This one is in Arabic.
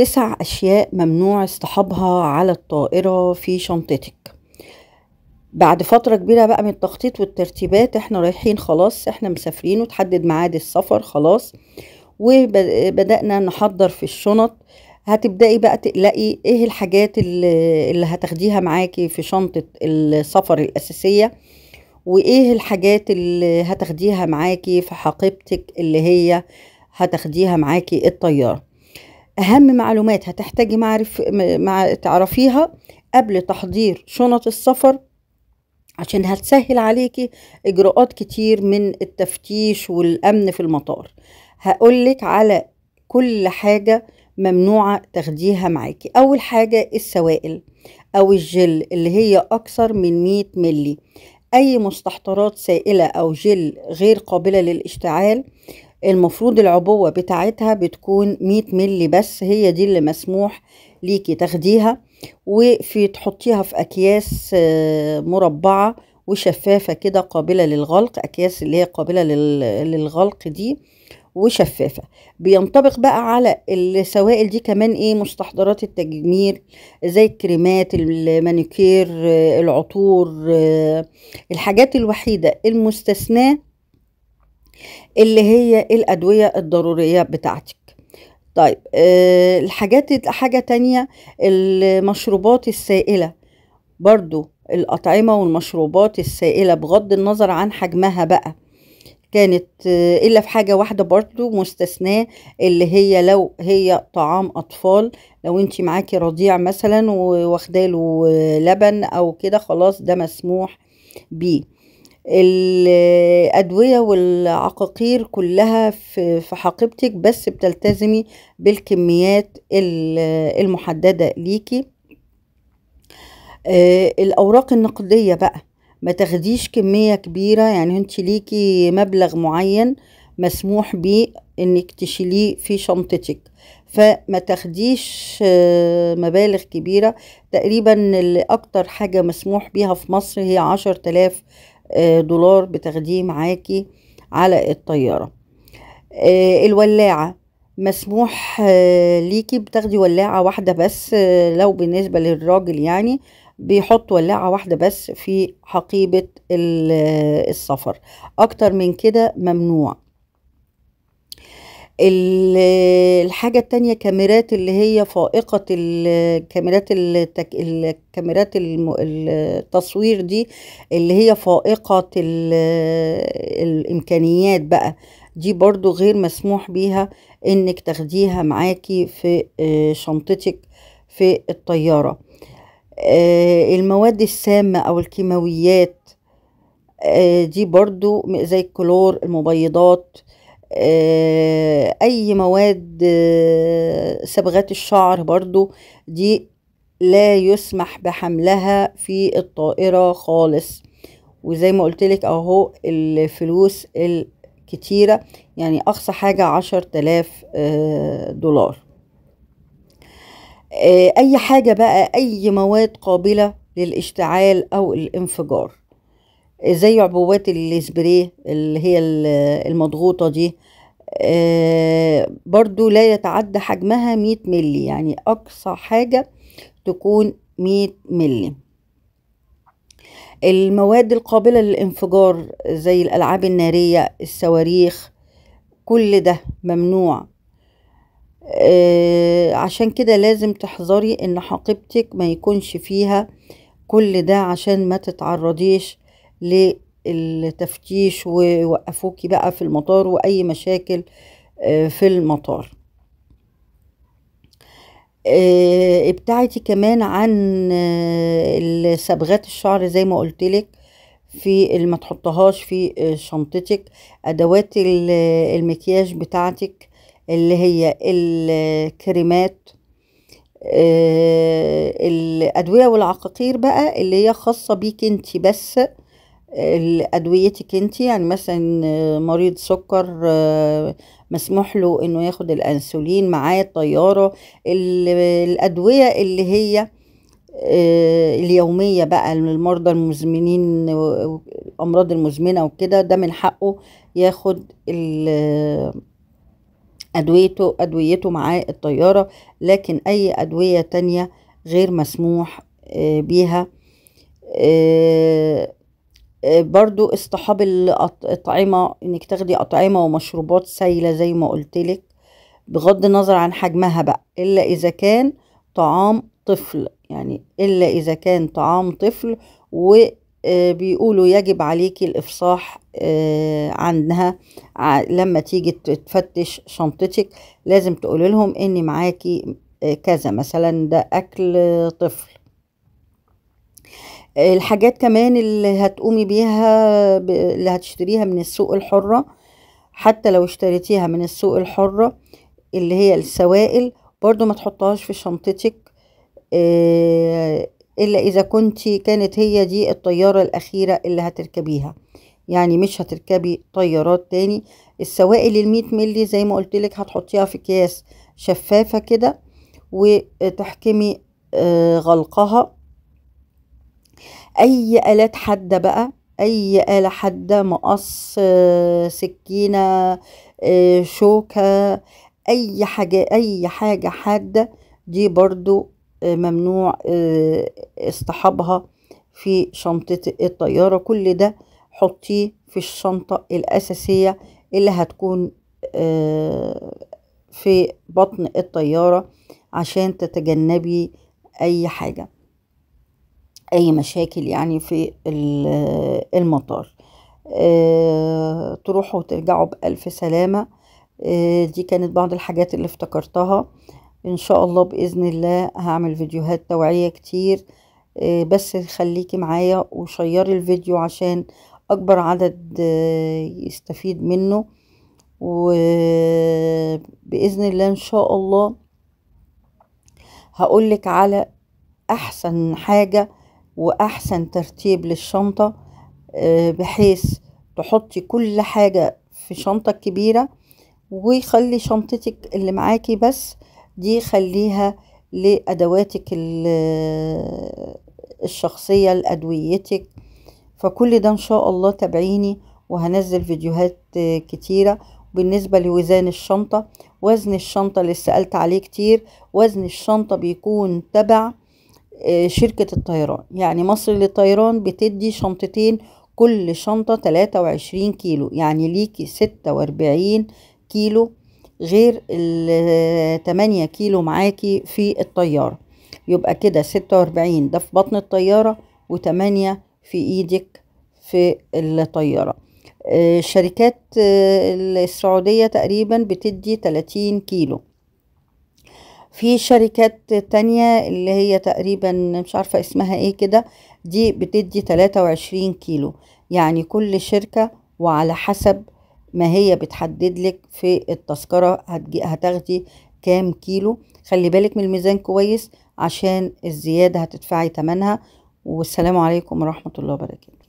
تسع أشياء ممنوع اصطحابها على الطائرة في شنطتك بعد فترة كبيرة بقى من التخطيط والترتيبات احنا رايحين خلاص احنا مسافرين وتحدد ميعاد السفر خلاص وبدأنا نحضر في الشنط هتبدأي بقى تقلقي ايه الحاجات اللي, اللي هتاخديها معاكي في شنطة السفر الأساسية وايه الحاجات اللي هتاخديها معاكي في حقيبتك اللي هي هتاخديها معاكي الطيارة أهم معلومات هتحتاجي معرف مع تعرفيها قبل تحضير شنط السفر عشان هتسهل عليكي إجراءات كتير من التفتيش والأمن في المطار هقولك على كل حاجة ممنوعة تاخديها معاكي أول حاجة السوائل أو الجل اللي هي أكثر من 100 ملي أي مستحضرات سائلة أو جل غير قابلة للاشتعال المفروض العبوة بتاعتها بتكون 100 ملي بس هي دي اللي مسموح ليكي تاخديها وفي تحطيها في أكياس آه، مربعة وشفافة كده قابلة للغلق أكياس اللي هي قابلة للغلق دي وشفافة بينطبق بقى على السوائل دي كمان ايه مستحضرات التجميل زي الكريمات المانيكير آه، العطور آه، الحاجات الوحيدة المستثناه اللي هي الأدوية الضرورية بتاعتك طيب أه الحاجات حاجة تانية المشروبات السائلة برضو الأطعمة والمشروبات السائلة بغض النظر عن حجمها بقى كانت آه، إلا في حاجة واحدة برضو مستثناة اللي هي لو هي طعام أطفال لو انت معاكي رضيع مثلا واخداله لبن أو كده خلاص ده مسموح بيه الأدوية والعقاقير كلها في حقيبتك بس بتلتزمي بالكميات المحددة ليكي آه، الأوراق النقدية بقى ما تاخديش كمية كبيرة يعني انت ليكي مبلغ معين مسموح بيه انك تشيليه في شنطتك فما تاخديش آه، مبالغ كبيرة تقريبا اكتر حاجة مسموح بيها في مصر هي عشر تلاف آه، دولار بتاخديه معاكي على الطيارة آه، الولاعة مسموح آه، ليكي بتاخدي ولاعة واحدة بس لو بالنسبة للراجل يعني بيحط ولاعة واحدة بس في حقيبة السفر أكتر من كده ممنوع الحاجة التانية كاميرات اللي هي فائقة الكاميرات التك... الكاميرات الم... التصوير دي اللي هي فائقة ال... الإمكانيات بقى دي برضو غير مسموح بيها إنك تاخديها معاكي في آه، شنطتك في الطيارة آه، المواد السامة أو الكيماويات آه، دي برضو زي الكلور المبيضات آه، اي مواد صبغات آه، الشعر برضو دي لا يسمح بحملها في الطائرة خالص وزي ما لك اهو الفلوس الكتيرة يعني اقصى حاجة عشر تلاف آه، دولار اي حاجة بقى اي مواد قابلة للاشتعال او الانفجار زي عبوات الاسبري اللي هي المضغوطه دي آه، برضو لا يتعدى حجمها 100 ملي يعني اقصى حاجه تكون 100 ملي المواد القابلة للانفجار زي الألعاب النارية الصواريخ كل ده ممنوع آه عشان كده لازم تحذري ان حقيبتك ما يكونش فيها كل ده عشان ما تتعرضيش للتفتيش ويوقفوكي بقى في المطار واي مشاكل آه، في المطار آه، ابتعدي كمان عن صبغات آه، الشعر زي ما قلتلك في ما تحطهاش في شنطتك ادوات المكياج بتاعتك اللي هي الكريمات الادويه والعقاقير بقى اللي هي خاصه بيك انت بس ادويتك انت يعني مثلا آه، مريض سكر آه، مسموح له انه ياخد الانسولين معاه الطياره الادويه اللي هي آه، اليوميه بقى للمرضى المزمنين الامراض المزمنه وكده ده من حقه ياخد ادويته ادويته معاه الطياره لكن اي ادويه تانية غير مسموح بيها برضو اصطحاب الأطعمة انك تاخدي أطعمة ومشروبات سايلة زي ما لك بغض النظر عن حجمها بقى إلا إذا كان طعام طفل يعني إلا إذا كان طعام طفل وبيقولوا آه، يجب عليكي الإفصاح آه، عنها لما تيجي تفتش شنطتك لازم تقول لهم إن معاكي آه، كذا مثلا ده أكل طفل الحاجات كمان اللي هتقومي بيها اللي هتشتريها من السوق الحرة حتى لو اشتريتيها من السوق الحرة اللي هي السوائل برضو ما تحطهاش في شنطتك آه، الا اذا كنت كانت هي دي الطيارة الاخيرة اللي هتركبيها يعني مش هتركبي طيارات تاني السوائل المية ملي زي ما قلتلك هتحطيها في اكياس شفافة كده وتحكمي آه، غلقها اي الات حاده بقى اي اله حاده مقص سكينه آه، شوكه اي حاجه اي حاجه حاده دي برضو آه، ممنوع آه، اصطحابها في شنطة الطيارة كل ده حطيه في الشنطة الأساسية اللي هتكون في بطن الطيارة عشان تتجنبي أي حاجة اي مشاكل يعني في المطار آه، تروحوا وترجعوا بألف سلامة آه، دي كانت بعض الحاجات اللي افتكرتها ان شاء الله بإذن الله هعمل فيديوهات توعية كتير آه، بس خليكي معايا وشيري الفيديو عشان اكبر عدد يستفيد منه وبإذن الله ان شاء الله هقولك على احسن حاجة واحسن ترتيب للشنطة آه، بحيث تحطي كل حاجة في شنطة كبيرة وخلي شنطتك اللي معاكي بس دي خليها لأدواتك آه، الشخصية لأدويتك فكل ده إن شاء الله تابعيني وهنزل فيديوهات آه، كتيرة بالنسبة لوزان الشنطة وزن الشنطة اللي سألت عليه كتير وزن الشنطة بيكون تبع آه، شركة الطيران يعني مصر للطيران بتدي شنطتين كل شنطة 23 كيلو يعني ليك 46 كيلو غير ال 8 آه، كيلو معاكي في الطيارة يبقى كده 46 ده في بطن الطيارة و8 في ايدك في الطيارة الشركات آه، السعودية تقريبا بتدي 30 كيلو في شركات تانية اللي هي تقريبا مش عارفة اسمها ايه كده دي بتدي 23 كيلو يعني كل شركة وعلى حسب ما هي بتحدد لك في التذكرة هتاخدي كام كيلو خلي بالك من الميزان كويس عشان الزيادة هتدفعي تمنها والسلام عليكم ورحمة الله وبركاته